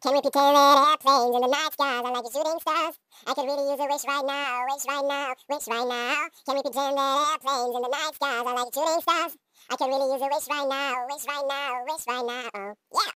Can we pretend that airplanes in the night sky? are like shooting stars? I could really use a wish right now, wish right now, wish right now. Can we pretend that airplanes in the night sky? are like shooting stars? I could really use a wish right now, wish right now, wish right now. Oh, yeah.